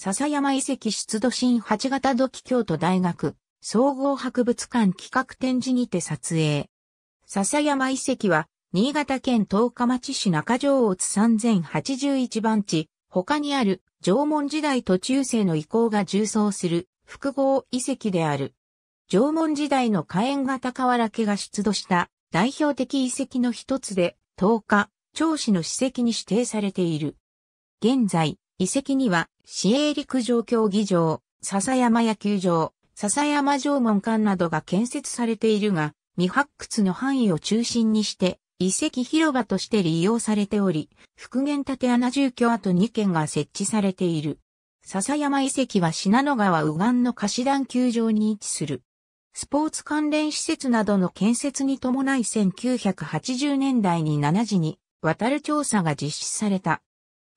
笹山遺跡出土新八型土器京都大学総合博物館企画展示にて撮影。笹山遺跡は新潟県十日町市中条乙3081番地、他にある縄文時代途中世の遺構が重層する複合遺跡である。縄文時代の火炎型瓦家が出土した代表的遺跡の一つで、十日、長子の史跡に指定されている。現在、遺跡には、市営陸上競技場、笹山野球場、笹山城門館などが建設されているが、未発掘の範囲を中心にして、遺跡広場として利用されており、復元建穴住居跡2軒が設置されている。笹山遺跡は信濃川右岸の貸し段球場に位置する。スポーツ関連施設などの建設に伴い1980年代に7時に渡る調査が実施された。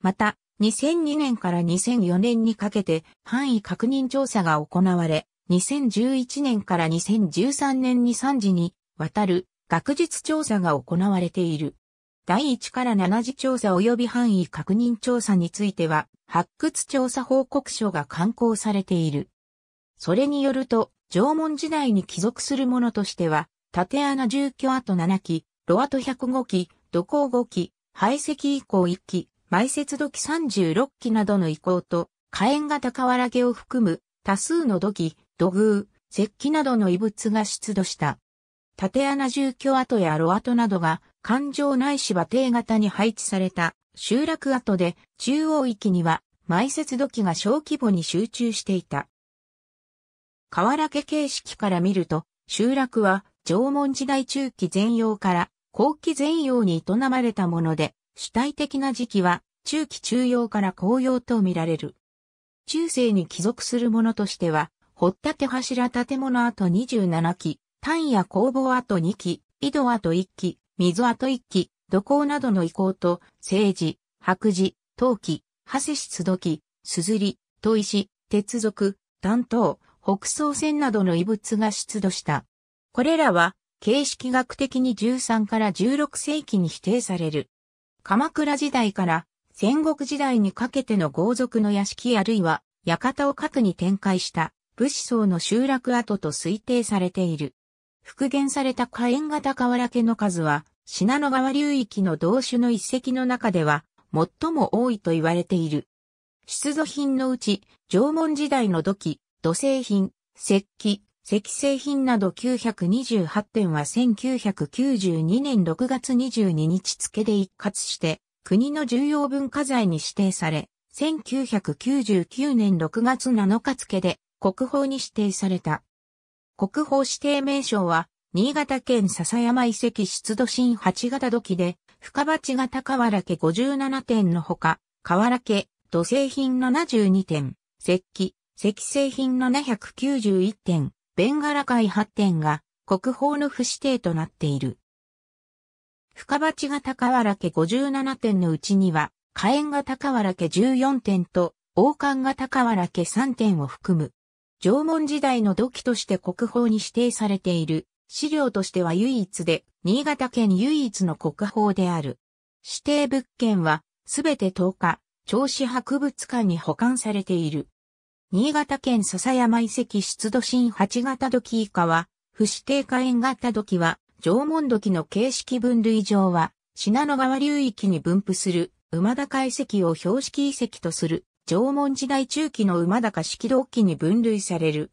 また、2002年から2004年にかけて範囲確認調査が行われ、2011年から2013年に3次にわたる学術調査が行われている。第1から7次調査及び範囲確認調査については、発掘調査報告書が刊行されている。それによると、縄文時代に帰属するものとしては、縦穴住居跡7基、炉跡105基、土工5基、排石以降1基、埋設土器36基などの遺構と、火炎型瓦毛を含む多数の土器、土偶、石器などの遺物が出土した。縦穴住居跡や炉跡などが、環状ないし型に配置された集落跡で、中央域には埋設土器が小規模に集中していた。河原家形式から見ると、集落は縄文時代中期前葉から後期前葉に営まれたもので、主体的な時期は中期中央から紅葉と見られる。中世に帰属するものとしては、掘立柱建物跡27基、単や工房跡2基、井戸跡1基、溝跡1基、土工などの遺構と、政治、白磁、陶器、長谷室土器、すずり、砥石、鉄属、弾頭、北総線などの遺物が出土した。これらは、形式学的に13から16世紀に否定される。鎌倉時代から戦国時代にかけての豪族の屋敷あるいは館を核に展開した武士層の集落跡と推定されている。復元された火炎型瓦家の数は、信濃川流域の同種の一石の中では、最も多いと言われている。出土品のうち、縄文時代の土器、土製品、石器、石製品など928点は1992年6月22日付で一括して国の重要文化財に指定され、1999年6月7日付で国宝に指定された。国宝指定名称は、新潟県笹山遺跡出土新八型土器で、深鉢型河原家57点のほか、河原家、土製品72点、石器、石製品791点、ベンガラ海発展が国宝の不指定となっている。深鉢が高原家57点のうちには、火炎が高原家14点と、王冠が高原家3点を含む。縄文時代の土器として国宝に指定されている、資料としては唯一で、新潟県唯一の国宝である。指定物件は、すべて10日、銚子博物館に保管されている。新潟県笹山遺跡出土新八型土器以下は、不指定火炎型土器は、縄文土器の形式分類上は、信濃川流域に分布する、馬高遺跡を標識遺跡とする、縄文時代中期の馬高式土器に分類される。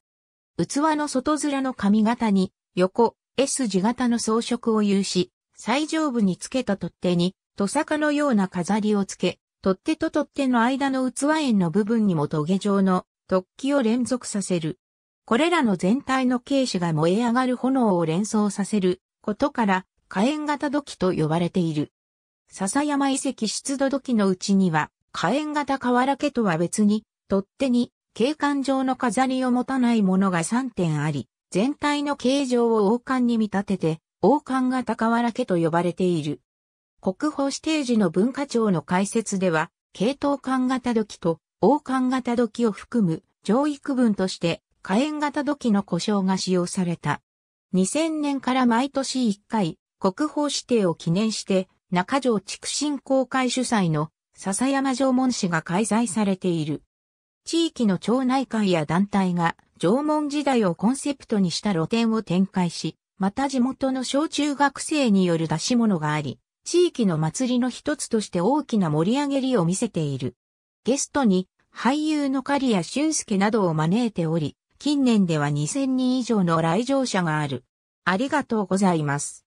器の外面の髪型に、横、S 字型の装飾を有し、最上部につけた取っ手に、土坂のような飾りをつけ、取っ手と取っ手の間の器円の部分にも棘状の突起を連続させる。これらの全体の軽視が燃え上がる炎を連想させることから火炎型土器と呼ばれている。笹山遺跡出土土器のうちには火炎型瓦家とは別に取っ手に景観上の飾りを持たないものが3点あり、全体の形状を王冠に見立てて王冠型瓦家と呼ばれている。国宝指定時の文化庁の解説では、系統冠型土器と王冠型土器を含む上位区分として火炎型土器の故障が使用された。2000年から毎年1回国宝指定を記念して中条畜新公会主催の笹山縄文史が開催されている。地域の町内会や団体が縄文時代をコンセプトにした露店を展開し、また地元の小中学生による出し物があり、地域の祭りの一つとして大きな盛り上げりを見せている。ゲストに俳優の刈谷俊介などを招いており、近年では2000人以上の来場者がある。ありがとうございます。